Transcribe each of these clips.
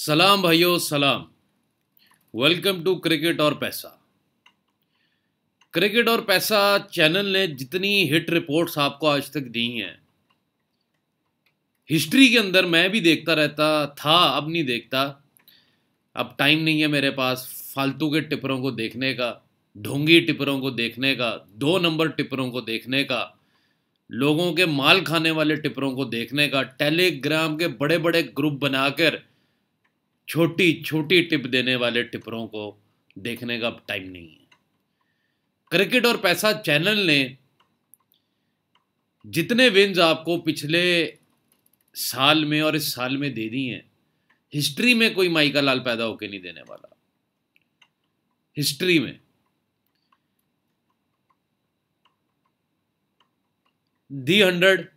सलाम भाइयों सलाम वेलकम टू क्रिकेट और पैसा क्रिकेट और पैसा चैनल ने जितनी हिट रिपोर्ट्स आपको आज तक दी हैं हिस्ट्री के अंदर मैं भी देखता रहता था अब नहीं देखता अब टाइम नहीं है मेरे पास फालतू के टिपरों को देखने का ढोंगी टिपरों को देखने का दो नंबर टिपरों को देखने का लोगों के माल खाने वाले टिपरों को देखने का टेलीग्राम के बड़े बड़े ग्रुप बनाकर छोटी छोटी टिप देने वाले टिपरों को देखने का टाइम नहीं है क्रिकेट और पैसा चैनल ने जितने विन्स आपको पिछले साल में और इस साल में दे दी हैं हिस्ट्री में कोई माइका लाल पैदा होके नहीं देने वाला हिस्ट्री में दी हंड्रेड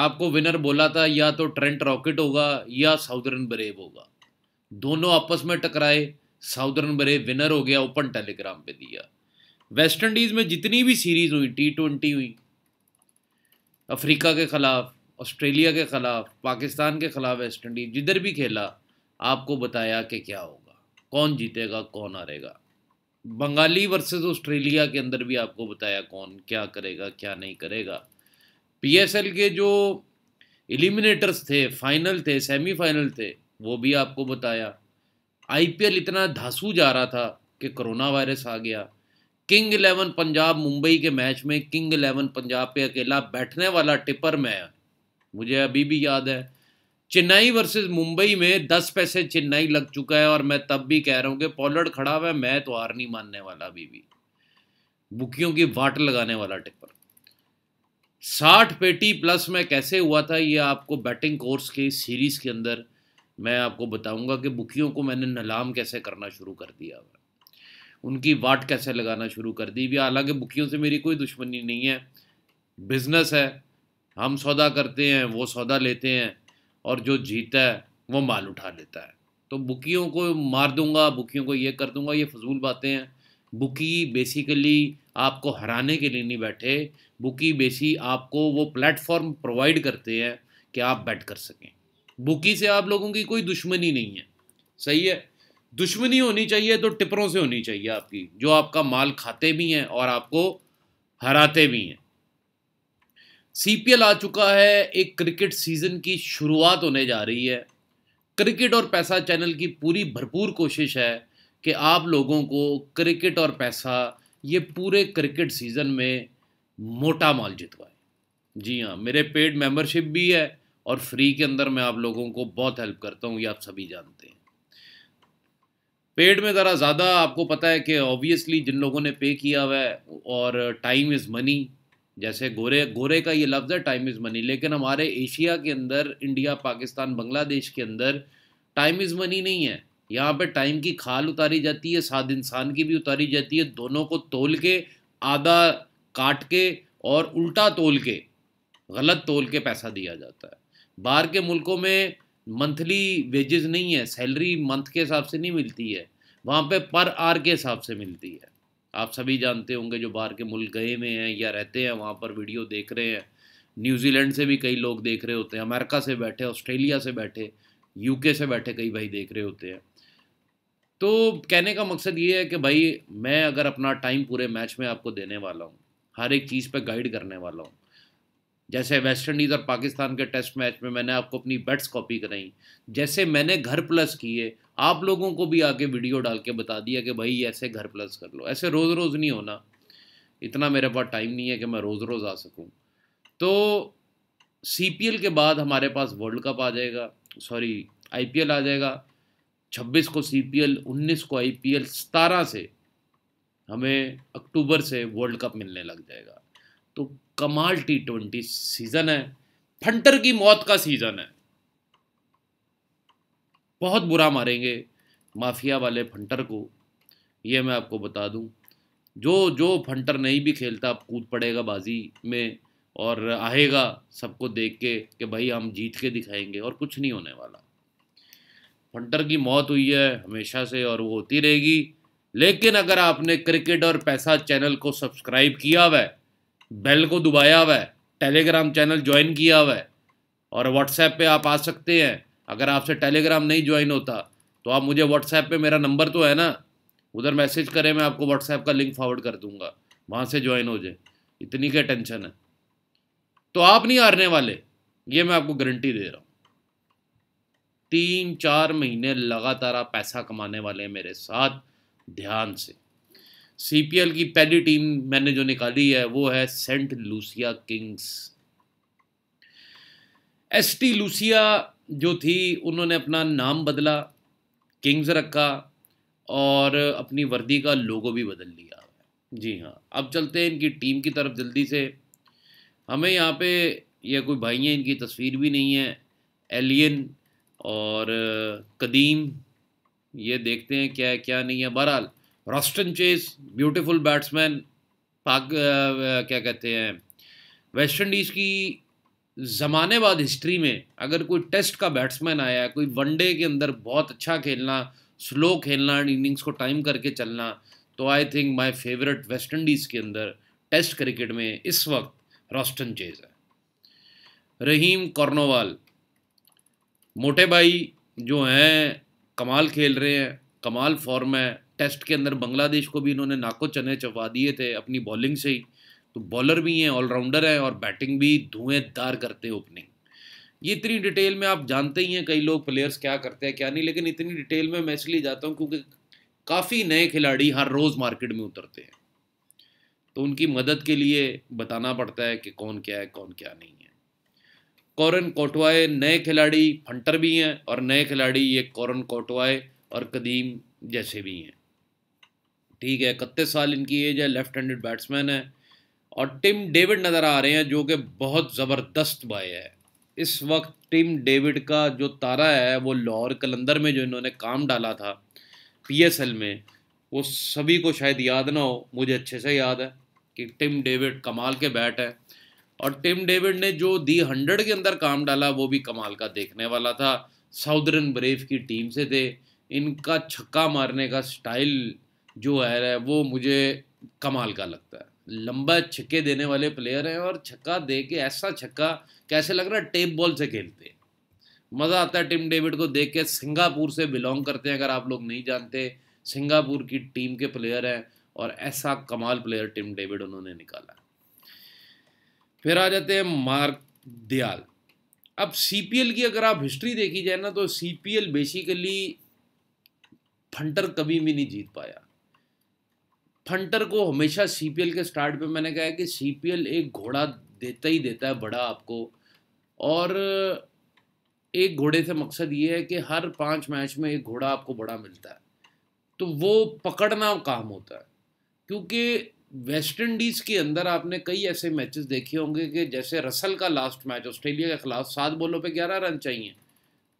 आपको विनर बोला था या तो ट्रेंट रॉकेट होगा या साउदर्न ब्रेव होगा दोनों आपस में टकराए साउदर्न ब्रेव विनर हो गया ओपन टेलीग्राम पे दिया वेस्ट इंडीज़ में जितनी भी सीरीज़ हुई टी ट्वेंटी हुई अफ्रीका के ख़िलाफ़ ऑस्ट्रेलिया के ख़िलाफ़ पाकिस्तान के ख़िलाफ़ वेस्ट इंडीज़ जिधर भी खेला आपको बताया कि क्या होगा कौन जीतेगा कौन हारेगा बंगाली वर्सेस ऑस्ट्रेलिया के अंदर भी आपको बताया कौन क्या करेगा क्या नहीं करेगा पीएसएल के जो एलिमिनेटर्स थे फाइनल थे सेमीफाइनल थे वो भी आपको बताया आईपीएल इतना धासू जा रहा था कि कोरोना वायरस आ गया किंग इलेवन पंजाब मुंबई के मैच में किंग इलेवन पंजाब पे अकेला बैठने वाला टिपर मैं मुझे अभी भी याद है चेन्नई वर्सेस मुंबई में दस पैसे चेन्नई लग चुका है और मैं तब भी कह रहा हूँ कि पॉलर्ड खड़ा हुआ है मैं तो हार नहीं मानने वाला अभी भी बुकियों की वाट लगाने वाला टिपर साठ पेटी प्लस में कैसे हुआ था ये आपको बैटिंग कोर्स के सीरीज़ के अंदर मैं आपको बताऊंगा कि बुकियों को मैंने नलाम कैसे करना शुरू कर दिया उनकी वाट कैसे लगाना शुरू कर दी भी हालांकि बुकियों से मेरी कोई दुश्मनी नहीं है बिज़नेस है हम सौदा करते हैं वो सौदा लेते हैं और जो जीता है वो माल उठा लेता है तो बुकियों को मार दूंगा बुकियों को ये कर दूंगा ये फजूल बातें हैं बुकी बेसिकली आपको हराने के लिए नहीं बैठे बुकी बेसी आपको वो प्लेटफॉर्म प्रोवाइड करते हैं कि आप बैट कर सकें बुकी से आप लोगों की कोई दुश्मनी नहीं है सही है दुश्मनी होनी चाहिए तो टिपरों से होनी चाहिए आपकी जो आपका माल खाते भी हैं और आपको हराते भी हैं एल आ चुका है एक क्रिकेट सीजन की शुरुआत होने जा रही है क्रिकेट और पैसा चैनल की पूरी भरपूर कोशिश है कि आप लोगों को क्रिकेट और पैसा ये पूरे क्रिकेट सीज़न में मोटा माल जितवाए जी हाँ मेरे पेड मेंबरशिप भी है और फ्री के अंदर मैं आप लोगों को बहुत हेल्प करता हूँ ये आप सभी जानते हैं पेड में ज़रा ज़्यादा आपको पता है कि ऑब्वियसली जिन लोगों ने पे किया हुआ है और टाइम इज़ मनी जैसे गोरे गोरे का ये लफ्ज़ है टाइम इज़ मनी लेकिन हमारे एशिया के अंदर इंडिया पाकिस्तान बांग्लादेश के अंदर टाइम इज़ मनी नहीं है यहाँ पे टाइम की खाल उतारी जाती है साध इंसान की भी उतारी जाती है दोनों को तोल के आधा काट के और उल्टा तोल के गलत तोल के पैसा दिया जाता है बाहर के मुल्कों में मंथली वेजेस नहीं है सैलरी मंथ के हिसाब से नहीं मिलती है वहाँ पे पर आर के हिसाब से मिलती है आप सभी जानते होंगे जो बाहर के मुल्क गए हुए हैं या रहते हैं वहाँ पर वीडियो देख रहे हैं न्यूजीलैंड से भी कई लोग देख रहे होते हैं अमेरिका से बैठे ऑस्ट्रेलिया से बैठे यूके से बैठे कई भाई देख रहे होते हैं तो कहने का मकसद ये है कि भाई मैं अगर अपना टाइम पूरे मैच में आपको देने वाला हूँ हर एक चीज़ पे गाइड करने वाला हूँ जैसे वेस्ट इंडीज़ और पाकिस्तान के टेस्ट मैच में मैंने आपको अपनी बेट्स कॉपी कराई जैसे मैंने घर प्लस किए आप लोगों को भी आके वीडियो डाल के बता दिया कि भाई ऐसे घर प्लस कर लो ऐसे रोज़ रोज़ नहीं होना इतना मेरे पास टाइम नहीं है कि मैं रोज़ रोज़ आ सकूँ तो सी के बाद हमारे पास वर्ल्ड कप आ जाएगा सॉरी आई आ जाएगा छब्बीस को सी पी एल उन्नीस को आई पी एल सतारह से हमें अक्टूबर से वर्ल्ड कप मिलने लग जाएगा तो कमाल टी ट्वेंटी सीजन है फंटर की मौत का सीजन है बहुत बुरा मारेंगे माफिया वाले फंटर को ये मैं आपको बता दूं जो जो फंटर नहीं भी खेलता अब कूद पड़ेगा बाजी में और आएगा सबको देख के कि भाई हम जीत के दिखाएंगे और कुछ नहीं होने वाला फंटर की मौत हुई है हमेशा से और वो होती रहेगी लेकिन अगर आपने क्रिकेट और पैसा चैनल को सब्सक्राइब किया हुआ बेल को दुबाया हुआ टेलीग्राम चैनल ज्वाइन किया हुआ और व्हाट्सएप पे आप आ सकते हैं अगर आपसे टेलीग्राम नहीं ज्वाइन होता तो आप मुझे व्हाट्सएप पे मेरा नंबर तो है ना उधर मैसेज करें मैं आपको व्हाट्सएप का लिंक फॉरवर्ड कर दूंगा वहाँ से ज्वाइन हो जाए इतनी क्या टेंशन है तो आप नहीं हारने वाले ये मैं आपको गारंटी दे रहा हूँ तीन चार महीने लगातार आप पैसा कमाने वाले हैं मेरे साथ ध्यान से सी की पहली टीम मैंने जो निकाली है वो है Saint Lucia Kings S T Lucia जो थी उन्होंने अपना नाम बदला किंग्स रखा और अपनी वर्दी का लोगो भी बदल लिया जी हाँ अब चलते हैं इनकी टीम की तरफ जल्दी से हमें यहाँ पे ये कोई भाई हैं इनकी तस्वीर भी नहीं है एलियन और कदीम ये देखते हैं क्या है क्या नहीं है बहरहाल रॉस्टन चेस ब्यूटीफुल बैट्समैन पाक क्या कहते हैं वेस्ट इंडीज़ की ज़माने बाद हिस्ट्री में अगर कोई टेस्ट का बैट्समैन आया कोई वनडे के अंदर बहुत अच्छा खेलना स्लो खेलना एंड इनिंग्स को टाइम करके चलना तो I think my favourite West Indies के अंदर टेस्ट क्रिकेट में इस वक्त रॉस्टन चेज है रहीम कॉर्नोवाल मोटे भाई जो हैं कमाल खेल रहे हैं कमाल फॉर्म है टेस्ट के अंदर बांग्लादेश को भी इन्होंने नाको चने चबा दिए थे अपनी बॉलिंग से ही तो बॉलर भी हैं ऑलराउंडर हैं और बैटिंग भी धुएँदार करते हैं ओपनिंग ये इतनी डिटेल में आप जानते ही हैं कई लोग प्लेयर्स क्या करते हैं क्या नहीं लेकिन इतनी डिटेल में मैं इसलिए जाता हूँ क्योंकि काफ़ी नए खिलाड़ी हर रोज़ मार्केट में उतरते हैं तो उनकी मदद के लिए बताना पड़ता है कि कौन क्या है कौन क्या नहीं है कौरन कोटवाए नए खिलाड़ी फंटर भी हैं और नए खिलाड़ी ये कौरन कोटवाए और कदीम जैसे भी हैं ठीक है इकतीस साल इनकी एज है लेफ्ट हैंडेड बैट्समैन है और टिम डेविड नज़र आ रहे हैं जो कि बहुत ज़बरदस्त बाय है इस वक्त टिम डेविड का जो तारा है वो लाहौर कलंदर में जो इन्होंने काम डाला था पीएसएल में वो सभी को शायद याद ना हो मुझे अच्छे से याद है कि टिम डेविड कमाल के बैट है और टिम डेविड ने जो दी हंड्रेड के अंदर काम डाला वो भी कमाल का देखने वाला था साउदर्न ब्रेव की टीम से थे इनका छक्का मारने का स्टाइल जो है वो मुझे कमाल का लगता है लंबा छक्के देने वाले प्लेयर हैं और छक्का दे के ऐसा छक्का कैसे लग रहा है टेप बॉल से खेलते हैं मज़ा आता है टिम डेविड को देख के सिंगापुर से बिलोंग करते हैं अगर आप लोग नहीं जानते सिंगापुर की टीम के प्लेयर हैं और ऐसा कमाल प्लेयर टिम डेविड उन्होंने निकाला फिर आ जाते हैं मार्क दयाल अब सी की अगर आप हिस्ट्री देखी जाए ना तो एल बेसिकली फंटर कभी भी नहीं जीत पाया फंटर को हमेशा एल के स्टार्ट पे मैंने कहा है कि एल एक घोड़ा देता ही देता है बड़ा आपको और एक घोड़े से मकसद ये है कि हर पाँच मैच में एक घोड़ा आपको बड़ा मिलता है तो वो पकड़ना काम होता है क्योंकि वेस्ट इंडीज के अंदर आपने कई ऐसे मैचेस देखे होंगे कि जैसे रसल का लास्ट मैच ऑस्ट्रेलिया के खिलाफ सात बॉलों पे ग्यारह रन चाहिए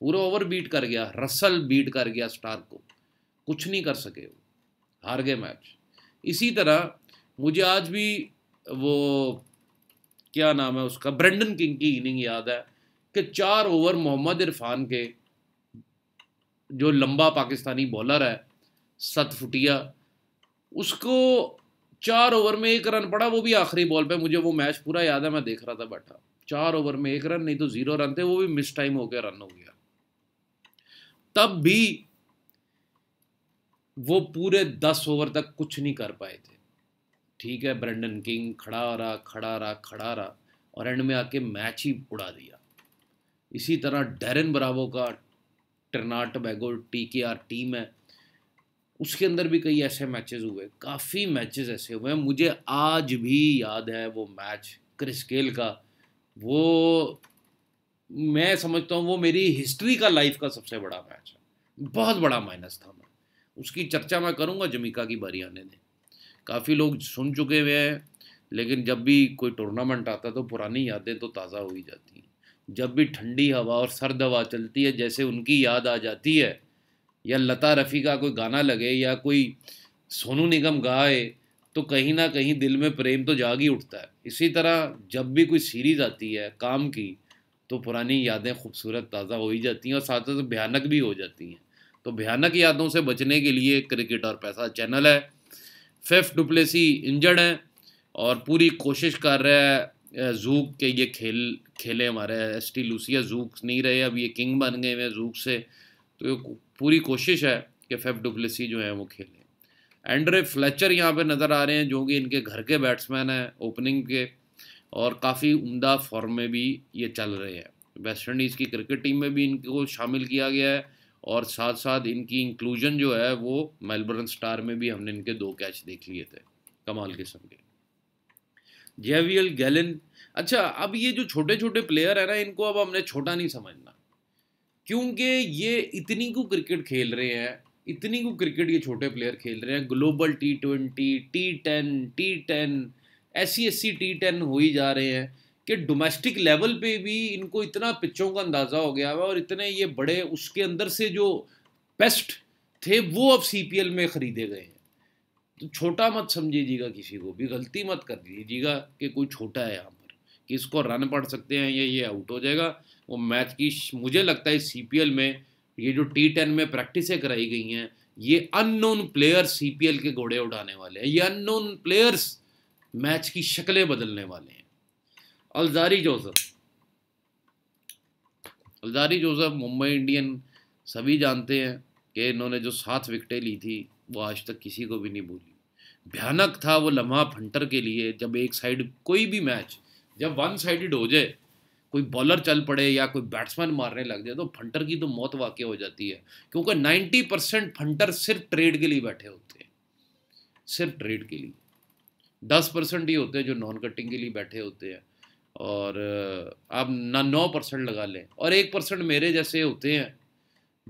पूरा ओवर बीट कर गया रसल बीट कर गया स्टार को कुछ नहीं कर सके वो हार गए मैच इसी तरह मुझे आज भी वो क्या नाम है उसका ब्रेंडन किंग की इनिंग याद है कि चार ओवर मोहम्मद इरफान के जो लंबा पाकिस्तानी बॉलर है सत फुटिया उसको चार ओवर में एक रन पड़ा वो भी आखिरी बॉल पे मुझे वो मैच पूरा याद है मैं देख रहा था बैठा हाँ, चार ओवर में एक रन नहीं तो जीरो रन थे वो भी मिस टाइम हो गया रन हो गया तब भी वो पूरे दस ओवर तक कुछ नहीं कर पाए थे ठीक है ब्रेंडन किंग खड़ा रहा खड़ा रहा खड़ा रहा और एंड में आके मैच ही उड़ा दिया इसी तरह डेरन ब्रावो का Trinbago T K R team है उसके अंदर भी कई ऐसे मैचेस हुए काफ़ी मैचेस ऐसे हुए मुझे आज भी याद है वो मैच क्रिस गेल का वो मैं समझता हूँ वो मेरी हिस्ट्री का लाइफ का सबसे बड़ा मैच है बहुत बड़ा माइनस था मैं उसकी चर्चा मैं करूँगा जमीका की बारी आने दें काफ़ी लोग सुन चुके हुए हैं लेकिन जब भी कोई टूर्नामेंट आता है तो पुरानी यादें तो ताज़ा हो ही जाती हैं जब भी ठंडी हवा और सर्द हवा चलती है जैसे उनकी याद आ जाती है या लता रफ़ी का कोई गाना लगे या कोई सोनू निगम गाए तो कहीं ना कहीं दिल में प्रेम तो जाग ही उठता है इसी तरह जब भी कोई सीरीज़ आती है काम की तो पुरानी यादें खूबसूरत ताज़ा हो ही जाती हैं और साथ साथ भयानक भी हो जाती हैं तो भयानक यादों से बचने के लिए क्रिकेट और पैसा चैनल है फेफ डुप्लेसी इंजर्ड है और पूरी कोशिश कर रहे हैं जूक के ये खेल खेले हमारे एस टी लूसिया जूक नहीं रहे अब ये किंग बन गए हुए जूक से तो पूरी कोशिश है कि फेफ डुप्लेसी जो है वो खेलें एंड्रे फ्लैचर यहाँ पे नज़र आ रहे हैं जो कि इनके घर के बैट्समैन हैं ओपनिंग के और काफ़ी उमदा फॉर्म में भी ये चल रहे हैं वेस्ट इंडीज़ की क्रिकेट टीम में भी इनको शामिल किया गया है और साथ साथ इनकी इंक्लूजन जो है वो मेलबर्न स्टार में भी हमने इनके दो कैच देख लिए थे कमाल किस्म के जेवियल गैलन अच्छा अब ये जो छोटे छोटे प्लेयर है ना इनको अब हमने छोटा नहीं समझना क्योंकि ये इतनी को क्रिकेट खेल रहे हैं इतनी को क्रिकेट ये छोटे प्लेयर खेल रहे हैं global T twenty T ten T ten ऐसी ऐसी टी टेन हो ही जा रहे हैं कि डोमेस्टिक लेवल पे भी इनको इतना पिचों का अंदाज़ा हो गया है और इतने ये बड़े उसके अंदर से जो बेस्ट थे वो अब सी में ख़रीदे गए हैं तो छोटा मत समझिएगा किसी को भी गलती मत कर दीजिएगा कि कोई छोटा है यहाँ पर कि इसको रन पड़ सकते हैं या ये आउट हो जाएगा वो मैच की मुझे लगता है सी में ये जो टी टेन में प्रैक्टिसें कराई गई हैं ये अननोन प्लेयर्स एल के घोड़े उड़ाने वाले हैं ये अननोन प्लेयर्स मैच की शक्लें बदलने वाले हैं Alzarri Joseph Alzarri Joseph Mumbai Indian सभी जानते हैं कि इन्होंने जो सात विकटें ली थी वो आज तक किसी को भी नहीं भूली भयानक था वो लम्हा फंटर के लिए जब एक साइड कोई भी मैच जब वन साइड हो जाए कोई बॉलर चल पड़े या कोई बैट्समैन मारने लग जाए तो फंटर की तो मौत वाकई हो जाती है क्योंकि 90 परसेंट फंटर सिर्फ ट्रेड के लिए बैठे होते हैं सिर्फ ट्रेड के लिए दस परसेंट ही होते हैं जो नॉन कटिंग के लिए बैठे होते हैं और आप ना नौ परसेंट लगा लें और एक परसेंट मेरे जैसे होते हैं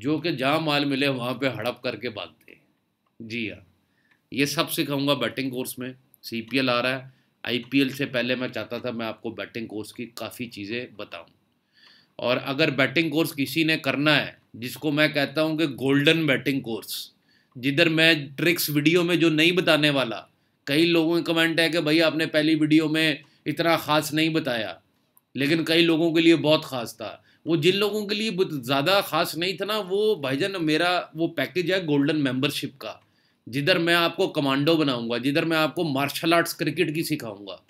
जो कि जहाँ माल मिले वहाँ पे हड़प करके भागते हैं जी हाँ ये सब सिखाऊंगा बैटिंग कोर्स में सी आ रहा है आईपीएल से पहले मैं चाहता था मैं आपको बैटिंग कोर्स की काफ़ी चीज़ें बताऊं और अगर बैटिंग कोर्स किसी ने करना है जिसको मैं कहता हूं कि गोल्डन बैटिंग कोर्स जिधर मैं ट्रिक्स वीडियो में जो नहीं बताने वाला कई लोगों के कमेंट है कि भाई आपने पहली वीडियो में इतना ख़ास नहीं बताया लेकिन कई लोगों के लिए बहुत ख़ास था वो जिन लोगों के लिए ज़्यादा ख़ास नहीं था ना वो भाईजान मेरा वो पैकेज है गोल्डन मेम्बरशिप का जिधर मैं आपको कमांडो बनाऊंगा जिधर मैं आपको मार्शल आर्ट्स क्रिकेट की सिखाऊंगा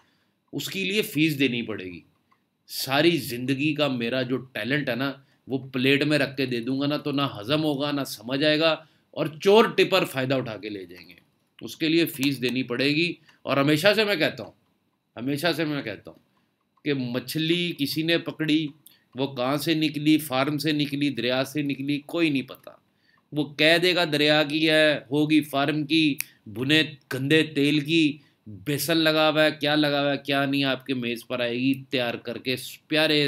उसके लिए फ़ीस देनी पड़ेगी सारी ज़िंदगी का मेरा जो टैलेंट है ना वो प्लेट में रख के दे दूंगा ना तो ना हज़म होगा ना समझ आएगा और चोर टिपर फ़ायदा उठा के ले जाएंगे उसके लिए फ़ीस देनी पड़ेगी और हमेशा से मैं कहता हूँ हमेशा से मैं कहता हूँ कि मछली किसी ने पकड़ी वो कहाँ से निकली फार्म से निकली दरिया से निकली कोई नहीं पता वो कह देगा दरिया की है होगी फार्म की भुने गंदे तेल की बेसन लगा हुआ है क्या लगा हुआ है क्या नहीं आपके मेज़ पर आएगी तैयार करके प्यारे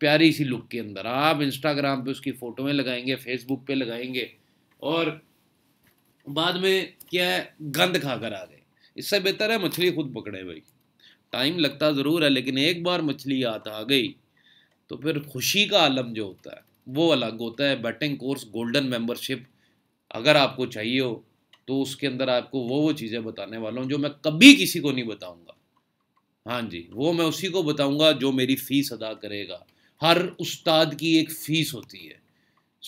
प्यारी सी लुक के अंदर आप इंस्टाग्राम पे उसकी में लगाएंगे फेसबुक पे लगाएंगे और बाद में क्या है गंद खा कर आ गए इससे बेहतर है मछली खुद पकड़े भाई टाइम लगता ज़रूर है लेकिन एक बार मछली याद आ गई तो फिर खुशी का आलम जो होता है वो अलग होता है बैटिंग कोर्स गोल्डन मेंबरशिप अगर आपको चाहिए हो तो उसके अंदर आपको वो वो चीज़ें बताने वाला हूँ जो मैं कभी किसी को नहीं बताऊँगा हाँ जी वो मैं उसी को बताऊँगा जो मेरी फ़ीस अदा करेगा हर उस्ताद की एक फ़ीस होती है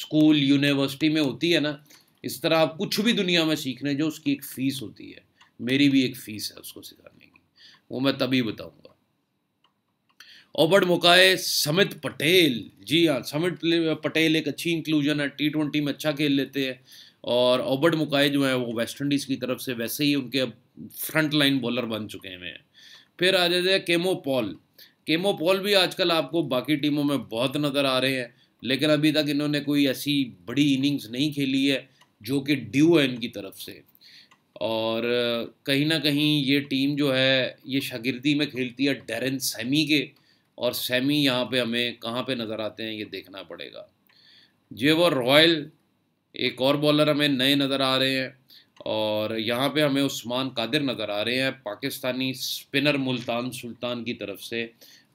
स्कूल यूनिवर्सिटी में होती है ना इस तरह आप कुछ भी दुनिया में सीखने जो उसकी एक फ़ीस होती है मेरी भी एक फ़ीस है उसको सिखाने की वो मैं तभी बताऊँगा ओबड मुकाए समित पटेल जी हाँ समित पटेल एक अच्छी इंक्लूजन है टी ट्वेंटी में अच्छा खेल लेते हैं और ओबर्ड मुकाए जो है वो वेस्ट इंडीज़ की तरफ से वैसे ही उनके अब फ्रंट लाइन बॉलर बन चुके हैं फिर आ जाते हैं केमो पॉल केमो पॉल भी आजकल आपको बाकी टीमों में बहुत नज़र आ रहे हैं लेकिन अभी तक इन्होंने कोई ऐसी बड़ी इनिंग्स नहीं खेली है जो कि ड्यू है इनकी तरफ से और कहीं ना कहीं ये टीम जो है ये शागिर्दी में खेलती है डेरन सेमी के और सेमी यहाँ पे हमें कहाँ पे नज़र आते हैं ये देखना पड़ेगा जे वो रॉयल एक और बॉलर हमें नए नज़र आ रहे हैं और यहाँ पे हमें उस्मान कादिर नज़र आ रहे हैं पाकिस्तानी स्पिनर मुल्तान सुल्तान की तरफ से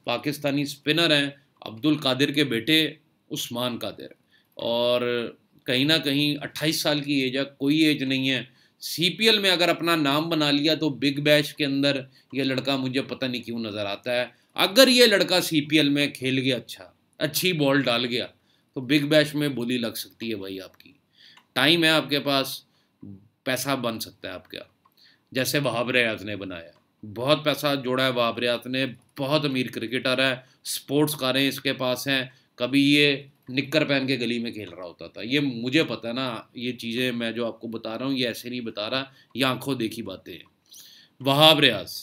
पाकिस्तानी स्पिनर हैं अब्दुल कादिर के बेटे उस्मान कादिर और कहीं ना कहीं 28 साल की एज है कोई एज नहीं है सीपीएल में अगर अपना नाम बना लिया तो बिग बैश के अंदर ये लड़का मुझे पता नहीं क्यों नज़र आता है अगर ये लड़का सीपीएल में खेल गया अच्छा अच्छी बॉल डाल गया तो बिग बैश में बोली लग सकती है भाई आपकी टाइम है आपके पास पैसा बन सकता है आपका जैसे वहाब रियाज ने बनाया बहुत पैसा जोड़ा है वहाब रियाज ने बहुत अमीर क्रिकेटर है स्पोर्ट्स कारें इसके पास हैं कभी ये निक्कर पहन के गली में खेल रहा होता था ये मुझे पता है ना ये चीज़ें मैं जो आपको बता रहा हूँ ये ऐसे नहीं बता रहा ये आंखों देखी बातें हैं वहाब रियाज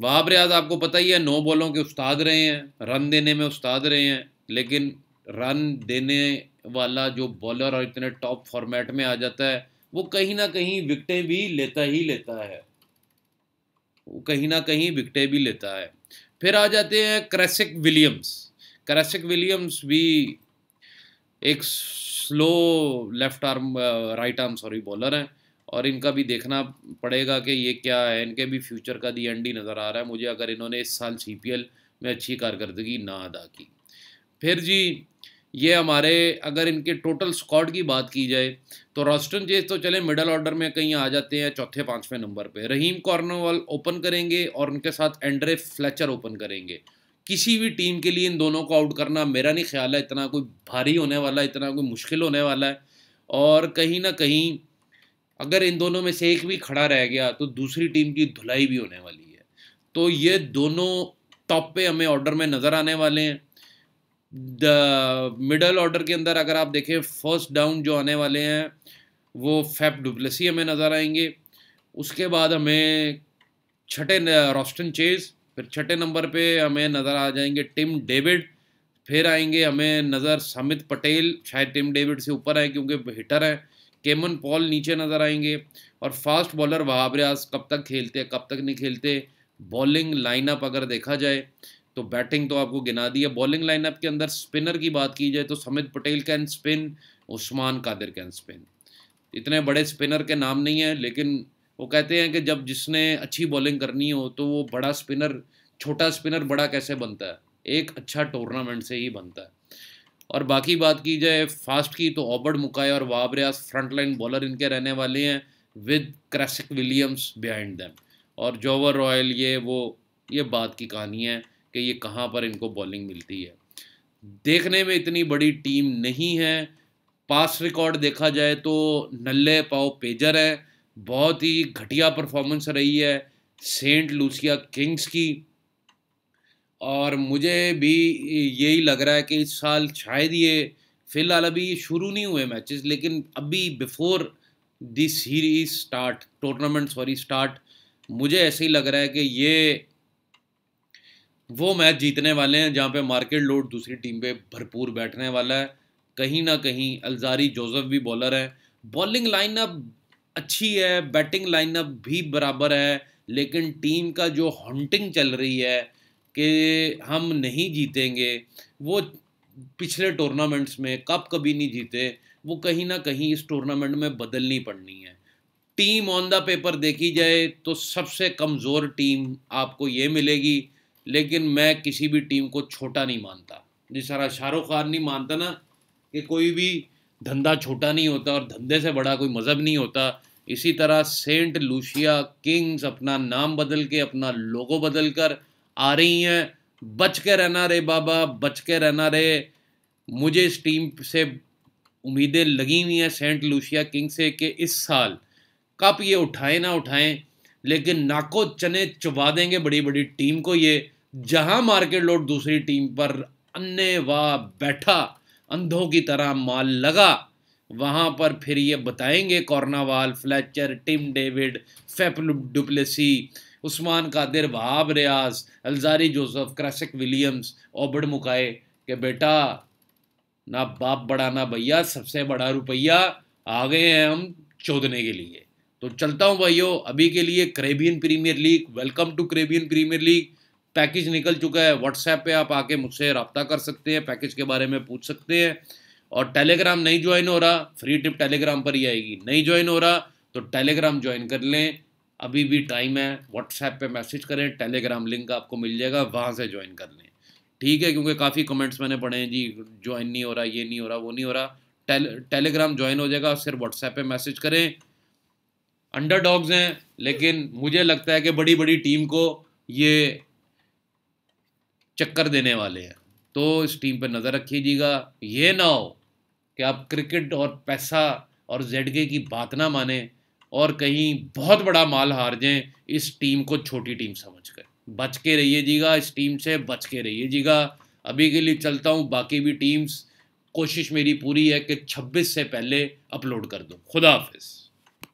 वहाब रियाज आपको पता ही है नौ बॉलों के उस्ताद रहे हैं रन देने में उस्ताद रहे हैं लेकिन रन देने वाला जो बॉलर और इतने टॉप फॉर्मेट में आ जाता है वो कहीं ना कहीं विकटें भी लेता ही लेता है वो कहीं ना कहीं विकटें भी लेता है फिर आ जाते हैं क्रेसिक विलियम्स क्रेसिक विलियम्स भी एक slow left arm right arm sorry bowler हैं और इनका भी देखना पड़ेगा कि ये क्या है इनके भी फ्यूचर का दी एंडी नज़र आ रहा है मुझे अगर इन्होंने इस साल सी में अच्छी कारकर्दगी ना अदा की फिर जी ये हमारे अगर इनके टोटल स्कॉड की बात की जाए तो रॉस्टन जेस तो चले मिडल ऑर्डर में कहीं आ जाते हैं चौथे पाँचवें नंबर पे रहीम कॉर्नोवाल ओपन करेंगे और उनके साथ एंड्रे फ्लेचर ओपन करेंगे किसी भी टीम के लिए इन दोनों को आउट करना मेरा नहीं ख्याल है इतना कोई भारी होने वाला इतना कोई मुश्किल होने वाला है और कहीं ना कहीं अगर इन दोनों में से एक भी खड़ा रह गया तो दूसरी टीम की धुलाई भी होने वाली है तो ये दोनों टॉप पे हमें ऑर्डर में नज़र आने वाले हैं द मिडल ऑर्डर के अंदर अगर आप देखें फर्स्ट डाउन जो आने वाले हैं वो फैप डुप्लेसी हमें नज़र आएंगे उसके बाद हमें छठे रॉस्टन चेज फिर छठे नंबर पे हमें नज़र आ जाएंगे टिम डेविड फिर आएंगे हमें नज़र समित पटेल शायद टिम डेविड से ऊपर आए क्योंकि हिटर हैं केमन पॉल नीचे नज़र आएंगे और फास्ट बॉलर वहाब रियाज कब तक खेलते कब तक नहीं खेलते बॉलिंग लाइनअप अगर देखा जाए तो बैटिंग तो आपको गिना दी है बॉलिंग लाइनअप के अंदर स्पिनर की बात की जाए तो Samit Patel can spin Usman Qadir can spin इतने बड़े स्पिनर के नाम नहीं है लेकिन वो कहते हैं कि जब जिसने अच्छी बॉलिंग करनी हो तो वो बड़ा स्पिनर छोटा स्पिनर बड़ा कैसे बनता है एक अच्छा टूर्नामेंट से ही बनता है और बाकी बात की जाए फास्ट की तो ऑबर्ड मुकाय और वाबरियास फ्रंटलाइन बॉलर इनके रहने वाले हैं with Kesrick Williams behind them और जोवर रॉयल ये वो ये बात की कहानी है कि ये कहाँ पर इनको बॉलिंग मिलती है देखने में इतनी बड़ी टीम नहीं है पास रिकॉर्ड देखा जाए तो नल्ले पाओ पेजर है बहुत ही घटिया परफॉर्मेंस रही है सेंट लूसिया किंग्स की और मुझे भी यही लग रहा है कि इस साल शायद ये फ़िलहाल अभी शुरू नहीं हुए मैचेस लेकिन अभी before this series start tournament sorry start मुझे ऐसे ही लग रहा है कि ये वो मैच जीतने वाले हैं जहाँ पे मार्केट लोड दूसरी टीम पे भरपूर बैठने वाला है कहीं ना कहीं अलजारी जोसेफ भी बॉलर है बॉलिंग लाइनअप अच्छी है बैटिंग लाइनअप भी बराबर है लेकिन टीम का जो हंटिंग चल रही है कि हम नहीं जीतेंगे वो पिछले टूर्नामेंट्स में कप कभी नहीं जीते वो कहीं ना कहीं इस टूर्नामेंट में बदलनी पड़नी है टीम ऑन द पेपर देखी जाए तो सबसे कमज़ोर टीम आपको ये मिलेगी लेकिन मैं किसी भी टीम को छोटा नहीं मानता जिस तरह शाहरुख खान नहीं मानता ना कि कोई भी धंधा छोटा नहीं होता और धंधे से बड़ा कोई मज़हब नहीं होता इसी तरह सेंट लूसिया किंग्स अपना नाम बदल के अपना लोगो बदल कर आ रही हैं बच के रहना रे बाबा बच के रहना रे मुझे इस टीम से उम्मीदें लगी हुई हैं सेंट लूसिया किंग से कि इस साल कप ये उठाए ना उठाएं लेकिन नाको चने चुबा देंगे बड़ी बड़ी टीम को ये जहां मार्केट लोड दूसरी टीम पर अन्ने वाह बैठा अंधों की तरह माल लगा वहां पर फिर ये बताएंगे Cornwall Fletcher Tim David Faf du Plessis Usman Qadir Wahab Riaz Alzarri Joseph Kesrick Williams Obed McCoy के बेटा ना बाप बड़ा ना भैया सबसे बड़ा रुपया आ गए हैं हम चौदने के लिए तो चलता हूँ भाइयों अभी के लिए Caribbean Premier League welcome to Caribbean Premier League package निकल चुका है व्हाट्सएप पे आप आके मुझसे रब्ता कर सकते हैं पैकेज के बारे में पूछ सकते हैं और टेलीग्राम नहीं ज्वाइन हो रहा फ्री टिप टेलीग्राम पर ही आएगी नहीं ज्वाइन हो रहा तो टेलीग्राम ज्वाइन कर लें अभी भी टाइम है व्हाट्सएप पे मैसेज करें टेलीग्राम लिंक आपको मिल जाएगा वहाँ से ज्वाइन कर लें ठीक है क्योंकि काफ़ी कमेंट्स मैंने पढ़े हैं जी ज्वाइन नहीं हो रहा ये नहीं हो रहा वो नहीं हो रहा टेले, टेलीग्राम ज्वाइन हो जाएगा सिर्फ व्हाट्सएप पे मैसेज करें अंडर डॉग्स हैं लेकिन मुझे लगता है कि बड़ी बड़ी टीम को ये चक्कर देने वाले हैं तो इस टीम पर नज़र रखीजिएगा ये ना हो कि आप क्रिकेट और पैसा और जेड की बात ना माने और कहीं बहुत बड़ा माल हार जाएं इस टीम को छोटी टीम समझ कर बच के रहिए जीगा इस टीम से बच के रहिए जीगा अभी के लिए चलता हूँ बाकी भी टीम्स कोशिश मेरी पूरी है कि 26 से पहले अपलोड कर दूँ खुदा हाफिज़